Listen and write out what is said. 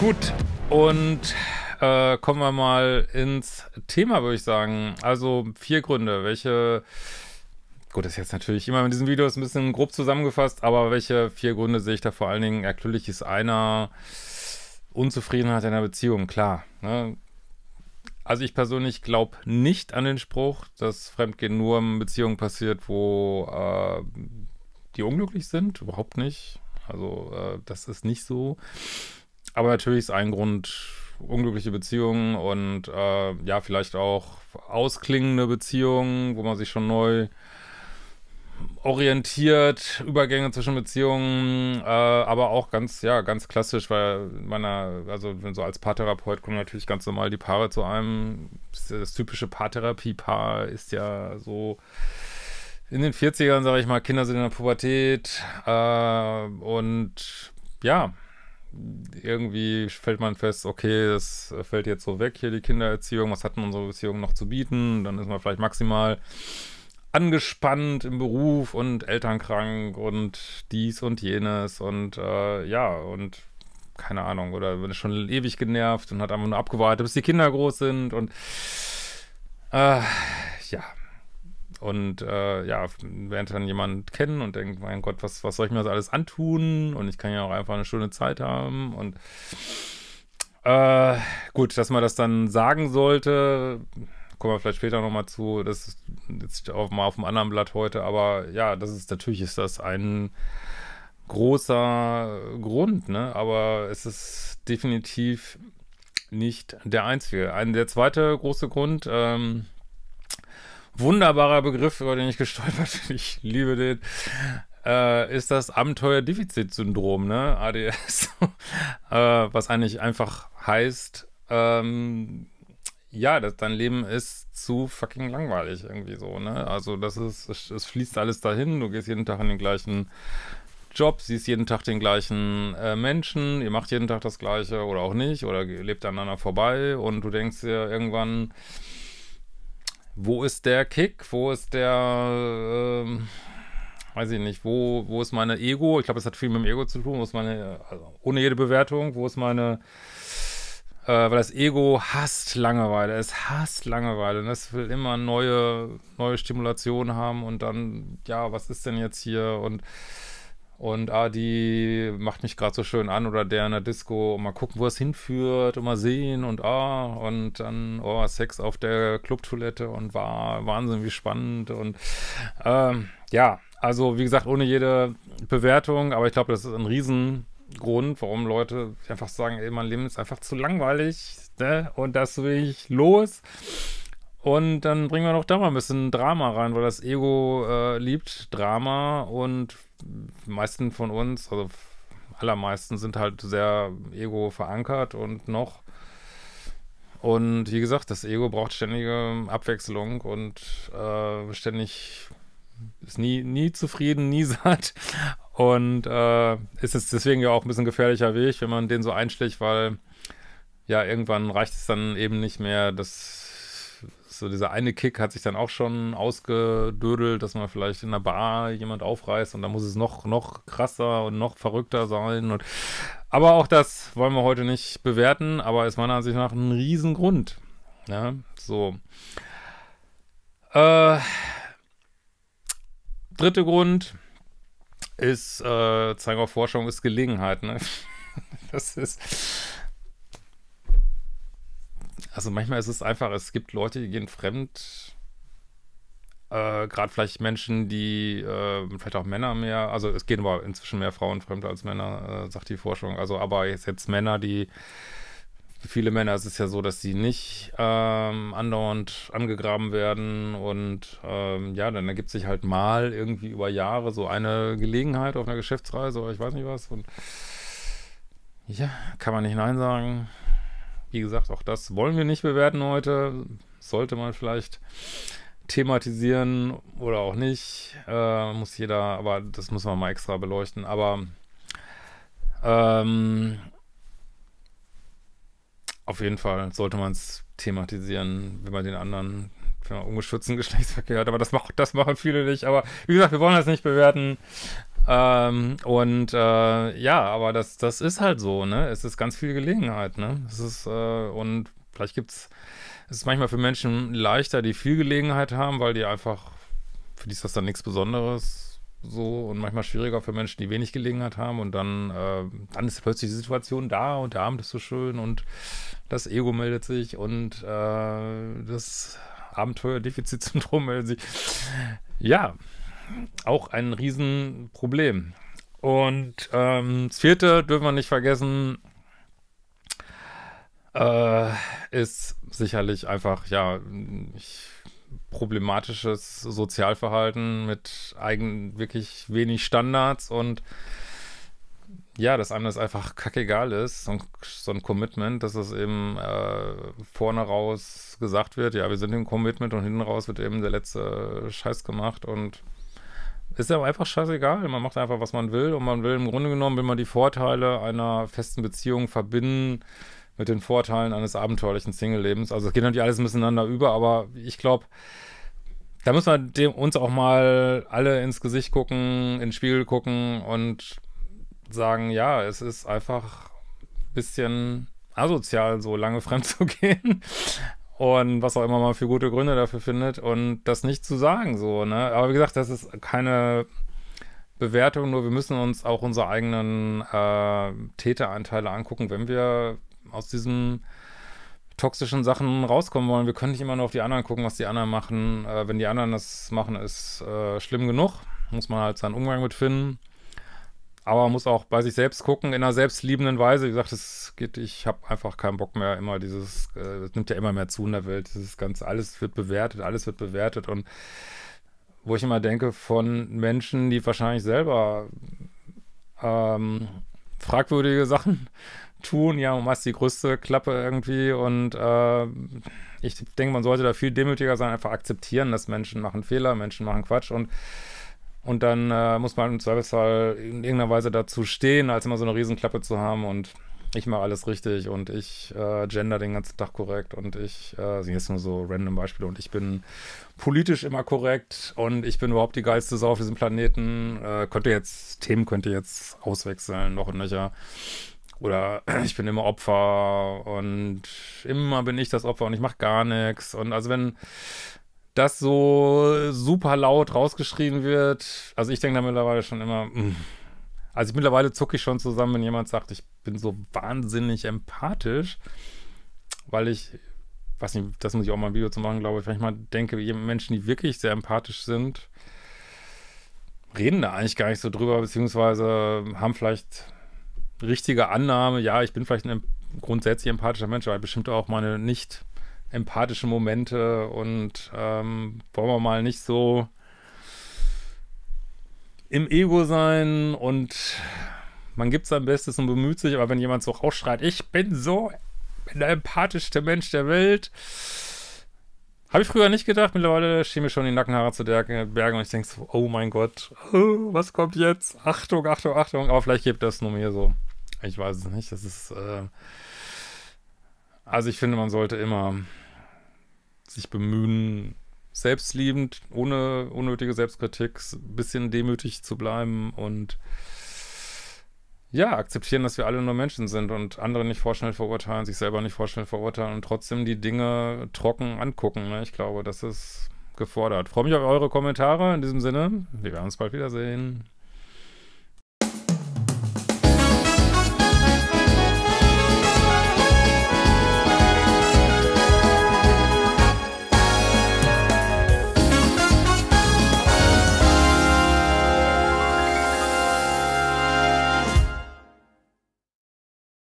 Gut, und äh, kommen wir mal ins Thema, würde ich sagen. Also vier Gründe, welche, gut, das ist jetzt natürlich immer in diesen Videos ein bisschen grob zusammengefasst, aber welche vier Gründe sehe ich da vor allen Dingen? Natürlich ist einer Unzufriedenheit in der Beziehung, klar. Ne? Also ich persönlich glaube nicht an den Spruch, dass Fremdgehen nur in Beziehungen passiert, wo äh, die unglücklich sind. Überhaupt nicht. Also äh, das ist nicht so aber natürlich ist ein Grund unglückliche Beziehungen und äh, ja, vielleicht auch ausklingende Beziehungen, wo man sich schon neu orientiert, Übergänge zwischen Beziehungen, äh, aber auch ganz, ja, ganz klassisch, weil meiner, also so als Paartherapeut kommen natürlich ganz normal die Paare zu einem. Das, das typische Paartherapie-Paar ist ja so in den 40ern, sage ich mal, Kinder sind in der Pubertät äh, und ja, irgendwie fällt man fest, okay, das fällt jetzt so weg hier, die Kindererziehung, was hatten unsere Beziehung noch zu bieten? Dann ist man vielleicht maximal angespannt im Beruf und elternkrank und dies und jenes und äh, ja, und keine Ahnung, oder wird schon ewig genervt und hat einfach nur abgewartet, bis die Kinder groß sind und äh, ja, und äh, ja, lernt dann jemand kennen und denkt, mein Gott, was, was soll ich mir das alles antun? Und ich kann ja auch einfach eine schöne Zeit haben und äh, gut, dass man das dann sagen sollte, kommen wir vielleicht später nochmal zu, das ist jetzt auf, mal auf dem anderen Blatt heute, aber ja, das ist, natürlich ist das ein großer Grund, ne, aber es ist definitiv nicht der einzige. Ein, der zweite große Grund, ähm, wunderbarer Begriff, über den ich gestolpert bin. Ich liebe den. Äh, ist das Abenteuerdefizitsyndrom, ne? ADS. äh, was eigentlich einfach heißt, ähm, ja, das, dein Leben ist zu fucking langweilig irgendwie so, ne? Also das ist, es, es fließt alles dahin, du gehst jeden Tag in den gleichen Job, siehst jeden Tag den gleichen äh, Menschen, ihr macht jeden Tag das Gleiche oder auch nicht oder lebt aneinander vorbei und du denkst dir irgendwann, wo ist der Kick, wo ist der, ähm, weiß ich nicht, wo, wo ist meine Ego? Ich glaube, es hat viel mit dem Ego zu tun, wo ist meine, also ohne jede Bewertung, wo ist meine, äh, weil das Ego hasst Langeweile, es hasst Langeweile und es will immer neue, neue Stimulationen haben und dann, ja, was ist denn jetzt hier und und ah, die macht mich gerade so schön an oder der in der Disco und mal gucken, wo es hinführt und mal sehen und ah und dann oh, Sex auf der Clubtoilette und war Wahnsinn, wie spannend und ähm, ja, also wie gesagt, ohne jede Bewertung, aber ich glaube, das ist ein Riesengrund, warum Leute einfach sagen, ey, mein Leben ist einfach zu langweilig ne? und das will ich los. Und dann bringen wir noch da mal ein bisschen Drama rein, weil das Ego äh, liebt Drama und die meisten von uns, also allermeisten sind halt sehr ego verankert und noch. Und wie gesagt, das Ego braucht ständige Abwechslung und äh, ständig ist nie, nie zufrieden, nie satt. Und äh, ist es deswegen ja auch ein bisschen gefährlicher Weg, wenn man den so einschlägt, weil ja irgendwann reicht es dann eben nicht mehr, dass so dieser eine Kick hat sich dann auch schon ausgedödelt, dass man vielleicht in einer Bar jemand aufreißt und dann muss es noch, noch krasser und noch verrückter sein. Und, aber auch das wollen wir heute nicht bewerten, aber ist meiner Ansicht nach ein Riesengrund. Ja, so. Äh, dritter Grund ist, äh, zeigen auch Forschung, ist Gelegenheit. Ne? das ist also manchmal ist es einfach, es gibt Leute, die gehen fremd. Äh, Gerade vielleicht Menschen, die, äh, vielleicht auch Männer mehr, also es gehen aber inzwischen mehr Frauen fremd als Männer, äh, sagt die Forschung. Also, aber jetzt, jetzt Männer, die, für viele Männer ist es ja so, dass sie nicht ähm, andauernd angegraben werden und ähm, ja, dann ergibt sich halt mal irgendwie über Jahre so eine Gelegenheit auf einer Geschäftsreise oder ich weiß nicht was und ja, kann man nicht Nein sagen. Wie gesagt, auch das wollen wir nicht bewerten heute. Sollte man vielleicht thematisieren oder auch nicht. Äh, muss jeder, aber das muss man mal extra beleuchten. Aber ähm, auf jeden Fall sollte man es thematisieren, wenn man den anderen ungeschützten Geschlechtsverkehr hat. Aber das, macht, das machen viele nicht. Aber wie gesagt, wir wollen das nicht bewerten. Ähm, und äh, ja, aber das, das ist halt so, ne? Es ist ganz viel Gelegenheit, ne? Es ist, äh, und vielleicht gibt's, es ist manchmal für Menschen leichter, die viel Gelegenheit haben, weil die einfach, für die ist das dann nichts Besonderes so und manchmal schwieriger für Menschen, die wenig Gelegenheit haben und dann, äh, dann ist plötzlich die Situation da und der Abend ist so schön und das Ego meldet sich und äh, das Abenteuerdefizitsyndrom meldet sich. Ja, auch ein Riesenproblem. Und ähm, das vierte dürfen wir nicht vergessen, äh, ist sicherlich einfach, ja, ich, problematisches Sozialverhalten mit eigen, wirklich wenig Standards und ja, dass einem das einfach kackegal ist, so ein, so ein Commitment, dass es eben äh, vorne raus gesagt wird, ja, wir sind im Commitment und hinten raus wird eben der letzte Scheiß gemacht und ist ja einfach scheißegal. Man macht einfach, was man will und man will im Grunde genommen, will man die Vorteile einer festen Beziehung verbinden mit den Vorteilen eines abenteuerlichen Single-Lebens. Also es geht natürlich alles miteinander über, aber ich glaube, da müssen wir dem, uns auch mal alle ins Gesicht gucken, in den Spiegel gucken und sagen, ja, es ist einfach ein bisschen asozial, so lange fremd zu gehen und was auch immer man für gute Gründe dafür findet und das nicht zu sagen so, ne? Aber wie gesagt, das ist keine Bewertung, nur wir müssen uns auch unsere eigenen äh, Täteranteile angucken, wenn wir aus diesen toxischen Sachen rauskommen wollen. Wir können nicht immer nur auf die anderen gucken, was die anderen machen. Äh, wenn die anderen das machen, ist äh, schlimm genug. Muss man halt seinen Umgang mit finden. Aber man muss auch bei sich selbst gucken, in einer selbstliebenden Weise. Wie gesagt, es geht, ich habe einfach keinen Bock mehr, immer dieses, es äh, nimmt ja immer mehr zu in der Welt, dieses ganze, alles wird bewertet, alles wird bewertet. Und wo ich immer denke, von Menschen, die wahrscheinlich selber ähm, fragwürdige Sachen tun, ja, und meist die größte Klappe irgendwie. Und äh, ich denke, man sollte da viel demütiger sein, einfach akzeptieren, dass Menschen machen Fehler, Menschen machen Quatsch und und dann äh, muss man halt im Zweifelsfall in irgendeiner Weise dazu stehen, als immer so eine Riesenklappe zu haben und ich mache alles richtig und ich äh, gender den ganzen Tag korrekt und ich, äh, sind jetzt nur so random Beispiele und ich bin politisch immer korrekt und ich bin überhaupt die geilste Sau auf diesem Planeten. Äh, könnte jetzt, Themen könnte jetzt auswechseln, noch und nöcher. Oder ich bin immer Opfer und immer bin ich das Opfer und ich mache gar nichts. Und also wenn das so super laut rausgeschrien wird. Also ich denke da mittlerweile schon immer, mm. also ich, mittlerweile zucke ich schon zusammen, wenn jemand sagt, ich bin so wahnsinnig empathisch, weil ich, weiß nicht, das muss ich auch mal ein Video zu machen, glaube ich, wenn ich mal denke, Menschen, die wirklich sehr empathisch sind, reden da eigentlich gar nicht so drüber, beziehungsweise haben vielleicht richtige Annahme, ja, ich bin vielleicht ein grundsätzlich empathischer Mensch, aber bestimmt auch meine nicht empathische Momente und ähm, wollen wir mal nicht so im Ego sein und man gibt sein Bestes und bemüht sich, aber wenn jemand so rausschreit, ich bin so der empathischste Mensch der Welt, habe ich früher nicht gedacht. Mittlerweile stehen mir schon die Nackenhaare zu Bergen und ich denke so, oh mein Gott, oh, was kommt jetzt? Achtung, Achtung, Achtung. Aber vielleicht gibt das nur mir so. Ich weiß es nicht. Das ist, äh also ich finde, man sollte immer sich bemühen, selbstliebend, ohne unnötige Selbstkritik, ein bisschen demütig zu bleiben und ja, akzeptieren, dass wir alle nur Menschen sind und andere nicht vorschnell verurteilen, sich selber nicht vorschnell verurteilen und trotzdem die Dinge trocken angucken. Ne? Ich glaube, das ist gefordert. Freue mich auf eure Kommentare in diesem Sinne. Wir werden uns bald wiedersehen.